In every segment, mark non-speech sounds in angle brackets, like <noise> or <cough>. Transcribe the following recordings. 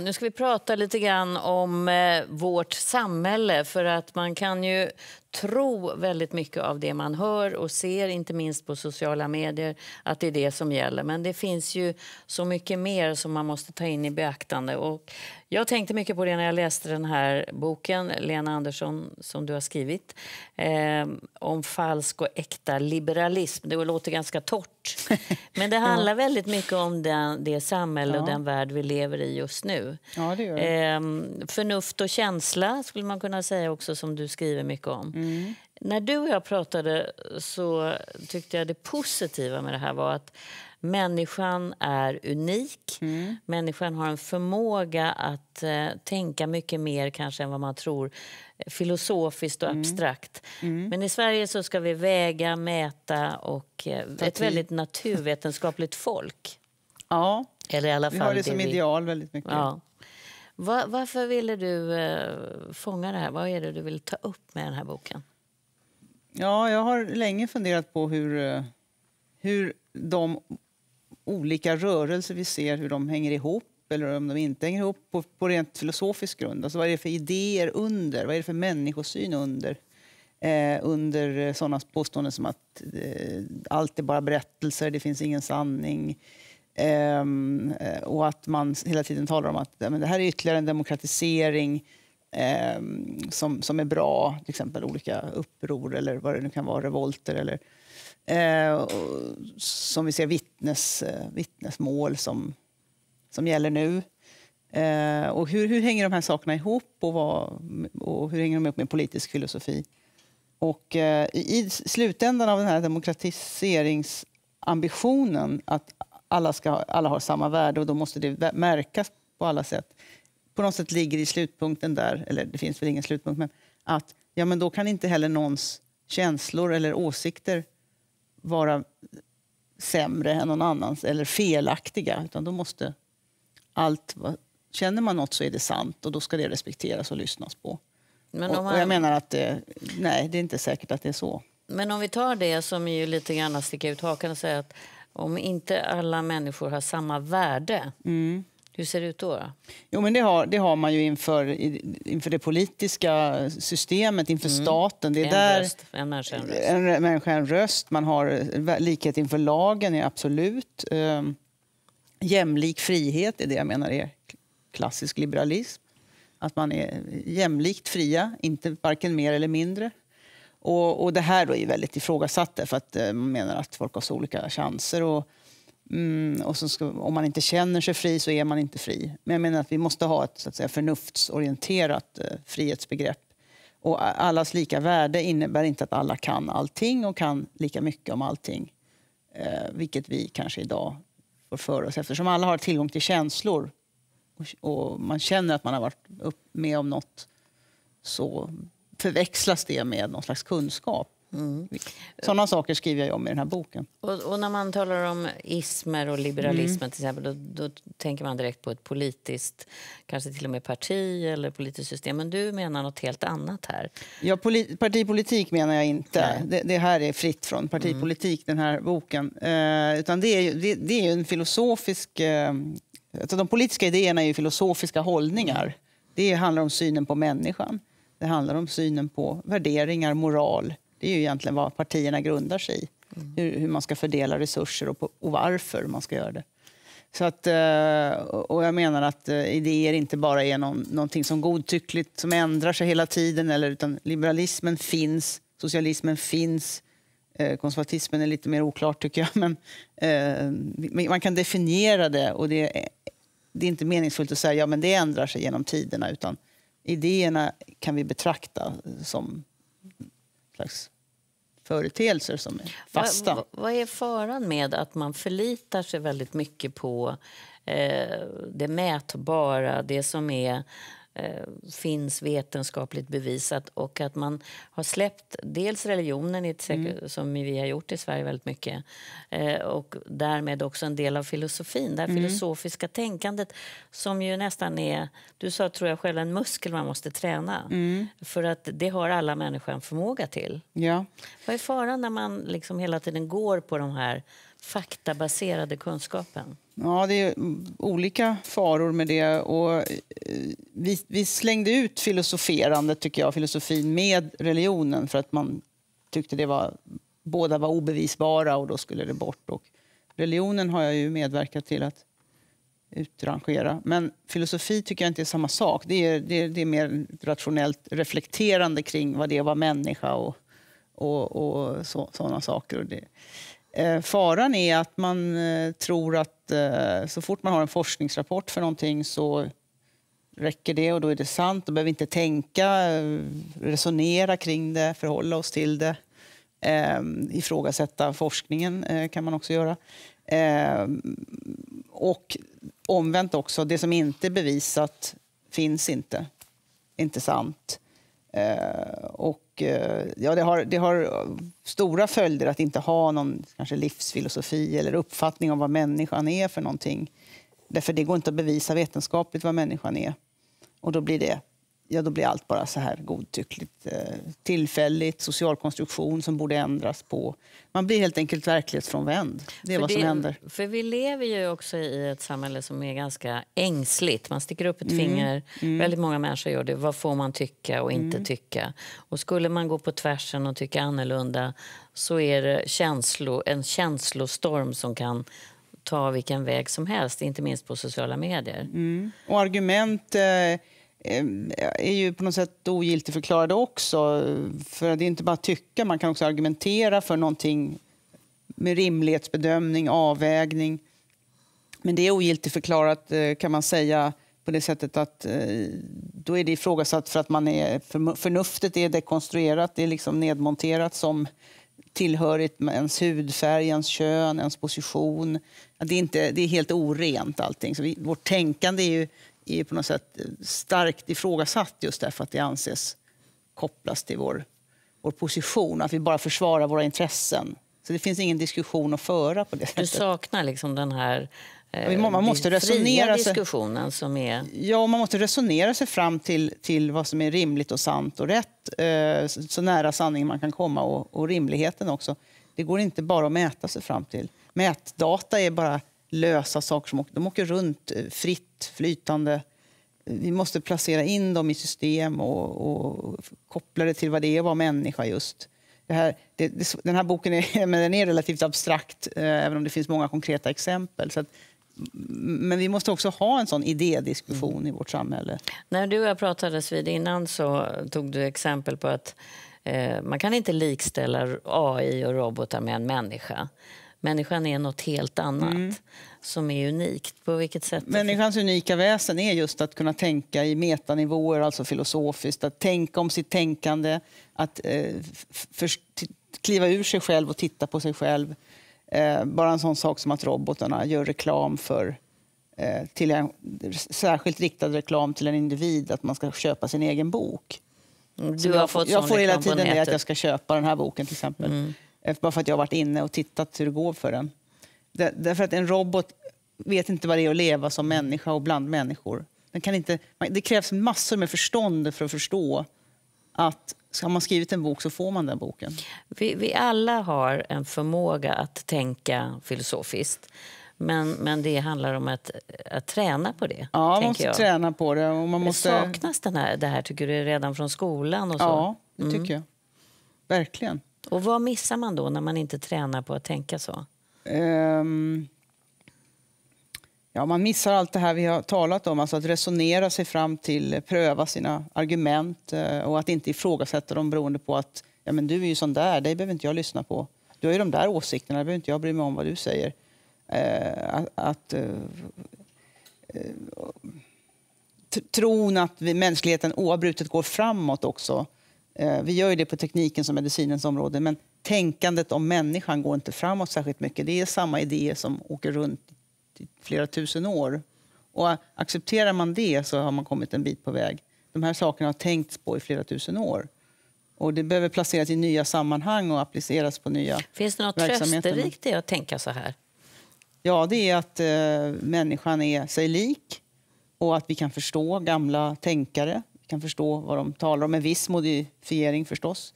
Nu ska vi prata lite grann om eh, vårt samhälle. för att Man kan ju tro väldigt mycket av det man hör och ser, inte minst på sociala medier, att det är det som gäller. Men det finns ju så mycket mer som man måste ta in i beaktande. Och jag tänkte mycket på det när jag läste den här boken, Lena Andersson, som du har skrivit, eh, om falsk och äkta liberalism. Det låter ganska torrt, <laughs> men det handlar ja. väldigt mycket om den, det samhälle ja. och den värld vi lever i just nu. Ja, det gör det. Eh, förnuft och känsla skulle man kunna säga också, som du skriver mycket om. Mm. Mm. När du och jag pratade så tyckte jag det positiva med det här var att människan är unik. Mm. Människan har en förmåga att eh, tänka mycket mer kanske än vad man tror filosofiskt och mm. abstrakt. Mm. Men i Sverige så ska vi väga, mäta och eh, ett väldigt naturvetenskapligt folk. Ja, Eller i alla fall vi har det som vi... ideal väldigt mycket. Ja. Var, varför ville du eh, fånga det här? Vad är det du vill ta upp med den här boken? Ja, jag har länge funderat på hur, eh, hur de olika rörelser vi ser, hur de hänger ihop eller om de inte hänger ihop på, på rent filosofisk grund. Alltså vad är det för idéer under? Vad är det för människosyn under? Eh, under eh, sådana påståenden som att eh, allt är bara berättelser, det finns ingen sanning. Um, och att man hela tiden talar om att men det här är ytterligare en demokratisering um, som, som är bra, till exempel olika uppror eller vad det nu kan vara, revolter eller uh, som vi ser vittnes, eh, vittnesmål som, som gäller nu. Uh, och hur, hur hänger de här sakerna ihop och, vad, och hur hänger de ihop med politisk filosofi? Och i slutändan av den här demokratiseringsambitionen att alla, ska, alla har samma värde och då måste det märkas på alla sätt. På något sätt ligger i slutpunkten där, eller det finns väl ingen slutpunkt, men att ja, men då kan inte heller någons känslor eller åsikter vara sämre än någon annans eller felaktiga. Utan då måste allt känner man något så är det sant och då ska det respekteras och lyssnas på. Men och, och jag menar att eh, nej, det är inte säkert att det är så. Men om vi tar det som är ju lite grann att sticka ut hakan och säga att om inte alla människor har samma värde mm. Hur ser det ut då? då? Jo, men det, har, det har man ju inför, inför det politiska systemet, inför mm. staten. Det är en, där, röst, en människa, en röst. En människa, en röst. Man har eh, likhet inför lagen, är absolut. Um, jämlik frihet är det jag menar är klassisk liberalism. Att man är jämlikt fria, inte varken mer eller mindre. Och, och det här då är väldigt ifrågasatt för att eh, man menar att folk har så olika chanser. Och, Mm, och ska, om man inte känner sig fri så är man inte fri. Men jag menar att vi måste ha ett så att säga, förnuftsorienterat eh, frihetsbegrepp. Och allas lika värde innebär inte att alla kan allting och kan lika mycket om allting. Eh, vilket vi kanske idag får för oss eftersom alla har tillgång till känslor och, och man känner att man har varit med om något så förväxlas det med någon slags kunskap. Mm. Sådana saker skriver jag om i den här boken. Och, och när man talar om ismer och liberalismen mm. till exempel, då, då, tänker man direkt på ett politiskt, kanske till och med parti eller politiskt system. Men du menar något helt annat här. Ja, partipolitik menar jag inte. Det, det, här är fritt från mm. partipolitik, mm. den här boken. Eh, utan det är ju det, det är en filosofisk... Eh, alltså de politiska idéerna är ju filosofiska hållningar. Mm. Det handlar om synen på människan. Det handlar om synen på värderingar, moral. Det är ju egentligen vad partierna grundar sig i. Mm. Hur, hur, man ska fördela resurser och, på, och, varför man ska göra det. Så att, eh, och jag menar att eh, idéer inte bara är någon, någonting som godtyckligt som ändrar sig hela tiden. Eller, utan liberalismen finns, socialismen finns, eh, konservatismen är lite mer oklart tycker jag. <laughs> Men eh, man kan definiera det och det är, det är, inte meningsfullt att säga ja det ändrar sig genom tiderna. utan idéerna kan vi betrakta som slags företeelser som är fasta. Vad, vad är faran med att man förlitar sig väldigt mycket på eh, det mätbara, det som är Eh, finns vetenskapligt bevisat och att man har släppt dels religionen i mm. som vi har gjort i Sverige väldigt mycket eh, och därmed också en del av filosofin, det mm. filosofiska tänkandet som ju nästan är, du sa tror jag själv, en muskel man måste träna mm. för att det har alla människor en förmåga till. Ja. Vad är faran när man liksom hela tiden går på de här faktabaserade kunskapen? Ja, det är olika faror med det. Och eh, vi, vi, slängde ut filosoferandet, tycker jag, filosofin med religionen för att man tyckte det var, båda var obevisbara och då skulle det bort. Och religionen har jag ju medverkat till att utrangera. Men filosofi tycker jag inte är samma sak. Det är, det är, det är mer rationellt reflekterande kring vad det var människa och, och, och sådana saker. Och det, Eh, faran är att man eh, tror att eh, så fort man har en forskningsrapport för någonting så räcker det och då är det sant. Då behöver vi inte tänka, eh, resonera kring det, förhålla oss till det. Eh, ifrågasätta forskningen eh, kan man också göra. Eh, och omvänt också, det som inte är bevisat finns inte. Inte sant. Eh, och, eh, ja, det, har, det har stora följder att inte ha någon kanske livsfilosofi eller uppfattning om vad människan är för någonting. Därför det går inte att bevisa vetenskapligt vad människan är. Och då blir det ja, då blir allt bara så här godtyckligt. Eh, tillfälligt, social konstruktion som borde ändras på. Man blir helt enkelt verklighetsfrånvänd. Det är för vad som det, händer. För vi lever ju också i ett samhälle som är ganska ängsligt. Man sticker upp ett mm. finger. Mm. Väldigt många människor gör det. Vad får man tycka och inte mm. tycka? Och skulle man gå på tvärsen och tycka annorlunda så är det känslo, en känslostorm som kan ta vilken väg som helst, inte minst på sociala medier. Mm. Och argument eh Ehm, är ju på något sätt ogiltigförklarade också. För det är inte bara att tycka, man kan också argumentera för någonting med rimlighetsbedömning, avvägning. Men det är ogiltigförklarat eh, kan man säga på det sättet att eh, då är det ifrågasatt för att man är, förnuftet är dekonstruerat, det är liksom nedmonterat som tillhörigt med ens hudfärg, ens kön, ens position. Det är, inte, det är helt orent allting. Så vi, vårt tänkande är ju är på något sätt starkt ifrågasatt just därför att det anses kopplas till vår, vår position, att vi bara försvarar våra intressen. Så det finns ingen diskussion att föra på det sättet. Du saknar liksom den här eh, man måste resonera sig, diskussionen som är... Ja, man måste resonera sig fram till, till vad som är rimligt och sant och rätt. Eh, så, så nära sanningen man kan komma och, och rimligheten också. Det går inte bara att mäta sig fram till. Mätdata är bara lösa saker. Som åker, de åker runt eh, fritt, flytande. Vi måste placera in dem i system och, och koppla det till vad det är att vara människa. just. Det här, det, det, den här boken är, <laughs> men den är relativt abstrakt, eh, även om det finns många konkreta exempel. Så att, men vi måste också ha en sån idédiskussion mm. i vårt samhälle. När du och jag pratades vid innan så tog du exempel på att eh, man kan inte likställa AI och robotar med en människa. Människan är något helt annat mm. som är unikt. På vilket sätt? Människans unika väsen är just att kunna tänka i metanivåer, alltså filosofiskt, att tänka om sitt tänkande, att eh, för, kliva ur sig själv och titta på sig själv. Eh, bara en sån sak som att robotarna gör reklam för eh, till en, särskilt riktad reklam till en individ, att man ska köpa sin egen bok. Mm, du har jag, fått jag får hela tiden det att jag ska köpa den här boken till exempel. Mm. Eh, bara för att jag har varit inne och tittat hur det går för den. därför att en robot vet inte vad det är att leva som människa och bland människor. Den kan inte, det krävs massor med förstånd för att förstå att har man skrivit en bok så får man den boken. Vi, vi alla har en förmåga att tänka filosofiskt. Men, men det handlar om att, att träna på det. Ja, man måste jag. träna på det. Och man måste... saknas den här, det här, tycker du, redan från skolan? Och så? Ja, det mm. tycker mm. jag. Verkligen. Och vad missar man då när man inte tränar på att tänka så? Um, ja, man missar allt det här vi har talat om, alltså att resonera sig fram till, eh, pröva sina argument eh, och att inte ifrågasätta dem beroende på att ja, men du är ju sån där, dig behöver inte jag lyssna på. Du har ju de där åsikterna, behöver inte jag bry mig om vad du säger. Uh, att, uh, uh, tron att vi, mänskligheten oavbrutet går framåt också Eh, vi gör ju det på teknikens och medicinens område, men tänkandet om människan går inte framåt särskilt mycket. Det är samma idéer som åker runt i flera tusen år. Och accepterar man det så har man kommit en bit på väg. De här sakerna har tänkts på i flera tusen år. Och det behöver placeras i nya sammanhang och appliceras på nya Finns det något trösterikt i att tänka så här? Ja, det är att eh, människan är sig lik och att vi kan förstå gamla tänkare kan förstå vad de talar om. En viss modifiering förstås.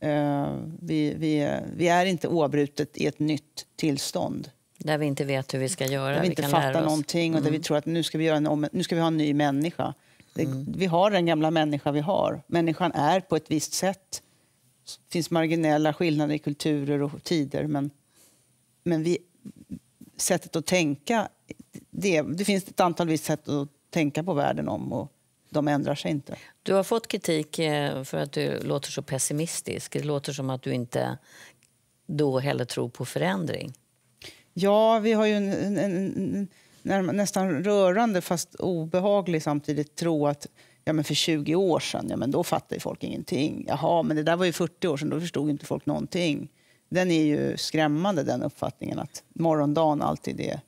Eh, vi, vi, vi är inte oavbrutet i ett nytt tillstånd. Där vi inte vet hur vi ska göra. Där vi inte vi fattar någonting och mm. vi tror att nu ska vi, göra en, nu ska vi ha en ny människa. Det, mm. Vi har den gamla människa vi har. Människan är på ett visst sätt. Det finns marginella skillnader i kulturer och tider men, men vi, sättet att tänka... Det, det finns ett antal visst sätt att tänka på världen om. Och de ändrar sig inte. Du har fått kritik eh, för att du låter så pessimistisk. Det låter som att du inte då heller tror på förändring. Ja, vi har ju en, en, en, nästan rörande, fast obehaglig samtidigt, tro att ja, men för 20 år sedan, ja, men då fattade folk ingenting. Jaha, men det där var ju 40 år sedan, då förstod inte folk någonting. Den är ju skrämmande, den uppfattningen att morgondagen alltid är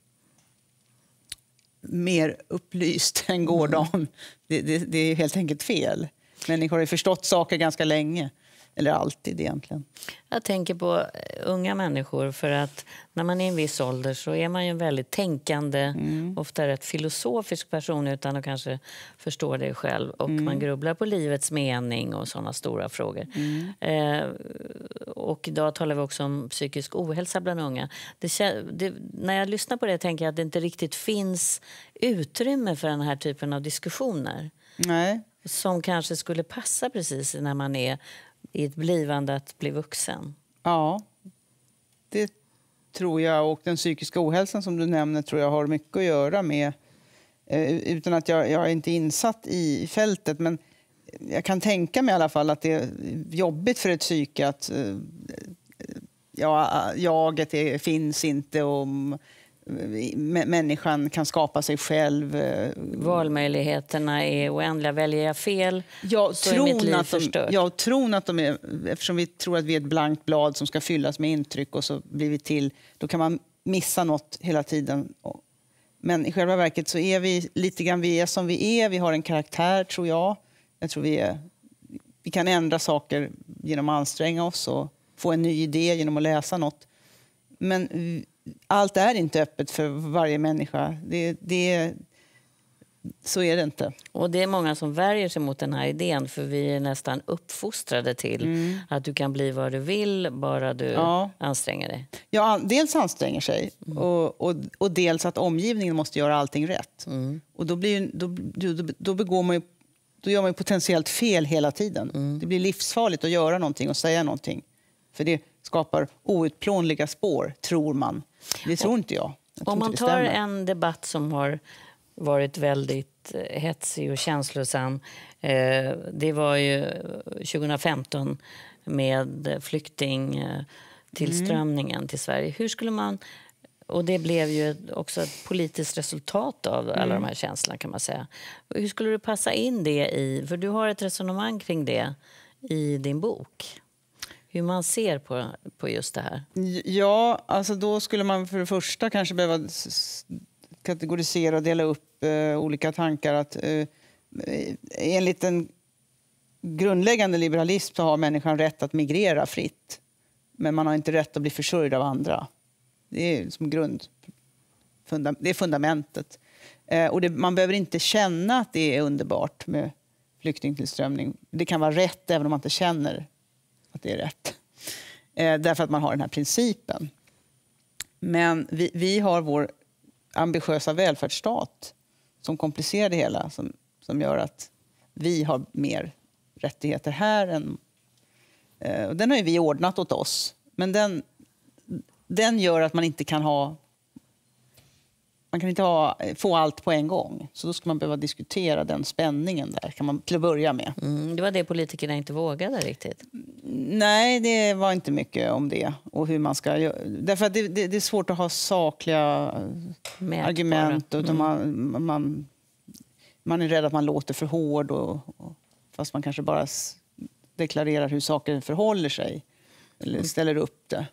mer upplyst <laughs> än mm. gårdagen. Det, det, det är helt enkelt fel. Människor har förstått saker ganska länge. Eller alltid egentligen. Jag tänker på eh, unga människor. för att När man är i en viss ålder så är man ju en väldigt tänkande, mm. ofta rätt filosofisk person utan att kanske förstå det själv. Och mm. Man grubblar på livets mening och sådana stora frågor. Mm. Eh, och idag talar vi också om psykisk ohälsa bland unga. Det, det, när jag lyssnar på det tänker jag att det inte riktigt finns utrymme för den här typen av diskussioner. Nej. Som kanske skulle passa precis när man är i ett blivande att bli vuxen. Ja, det tror jag. Och den psykiska ohälsan som du nämner tror jag har mycket att göra med, eh, utan att jag, jag är inte insatt i fältet, men jag kan tänka mig i alla fall att det är jobbigt för ett psyke att eh, ja, jaget är, finns inte och mm, människan kan skapa sig själv. Eh, Valmöjligheterna är oändliga. Väljer jag fel jag så tron är mitt liv att de, förstört. Jag att de är, eftersom vi tror att vi är ett blankt blad som ska fyllas med intryck och så blir vi till, då kan man missa nåt hela tiden. Men i själva verket så är vi lite grann vi är som vi är. Vi har en karaktär, tror jag. Jag tror vi, är, vi kan ändra saker genom att anstränga oss och få en ny idé genom att läsa något. Men allt är inte öppet för varje människa. Det, det, så är det inte. Och Det är många som värjer sig mot den här idén för vi är nästan uppfostrade till mm. att du kan bli vad du vill bara du ja. anstränger dig. Ja, dels anstränger sig mm. och, och, och, dels att omgivningen måste göra allting rätt. Mm. Och då, blir, då, då, då begår man då gör man potentiellt fel hela tiden. Mm. Det blir livsfarligt att göra någonting och säga någonting. För det skapar outplånliga spår, tror man. Det tror och, inte jag. jag om man tar en debatt som har varit väldigt eh, hetsig och känslosam. Eh, det var ju 2015 med flyktingtillströmningen eh, mm. till Sverige. Hur skulle man och det blev ju också ett politiskt resultat av alla mm. de här känslorna kan man säga. Hur skulle du passa in det i, för du har ett resonemang kring det i din bok? hur man ser på, på just det här? Ja, alltså då skulle man för det första kanske behöva kategorisera och dela upp eh, olika tankar. Att, eh, eh, enligt en grundläggande liberalism så har människan rätt att migrera fritt. Men man har inte rätt att bli försörjd av andra. Det är som grund. Funda, det är fundamentet. Eh, och det, man behöver inte känna att det är underbart med flyktingtillströmning. Det kan vara rätt även om man inte känner att det är rätt. Eh, därför att man har den här principen. Men vi, vi har vår ambitiösa välfärdsstat som komplicerar det hela, som, som gör att vi har mer rättigheter här än... Eh, den har vi ordnat åt oss, men den den gör att man inte kan ha man kan inte ha, eh, få allt på en gång. Så då ska man behöva diskutera den spänningen där, kan man till att börja med. Mm, det var det politikerna inte vågade riktigt? Nej, det var inte mycket om det. Och hur man ska Därför att det, det, det, är svårt att ha sakliga eh, Mätbara. argument. Utan mm. man, man, man, är rädd att man låter för hård, och, och, fast man kanske bara deklarerar hur saker förhåller sig. Eller mm. ställer upp det.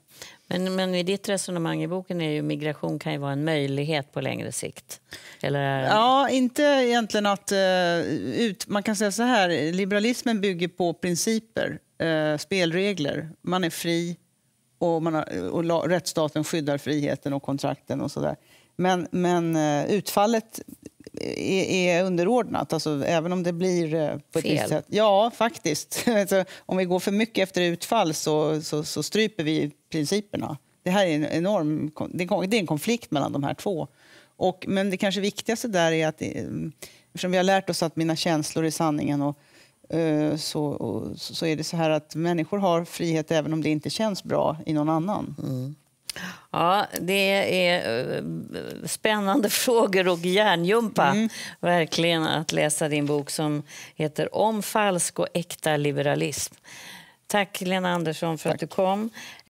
Men, men i ditt resonemang i boken är ju migration kan ju vara en möjlighet på längre sikt. Eller... Ja, inte egentligen att... Eh, ut, man kan säga så här, liberalismen bygger på principer, eh, spelregler. Man är fri och, man har, och rättsstaten skyddar friheten och kontrakten och sådär. Men, men eh, utfallet är, är underordnat, alltså, även om det blir eh, på Fel. ett visst sätt. Ja, faktiskt. <laughs> Alltså, om vi går för mycket efter utfall så, så, så stryper vi principerna. Det här är en enorm det är en konflikt mellan de här två. Och, men det kanske viktigaste där är att, eh, eftersom vi har lärt oss att mina känslor är sanningen, och, eh, så, och, så är det så här att människor har frihet även om det inte känns bra i någon annan. Mm. Ja, det är eh, spännande <laughs> frågor och hjärnjumpa mm. verkligen att läsa din bok som heter Om falsk och äkta liberalism. Tack Lena Andersson för Tack. att du kom.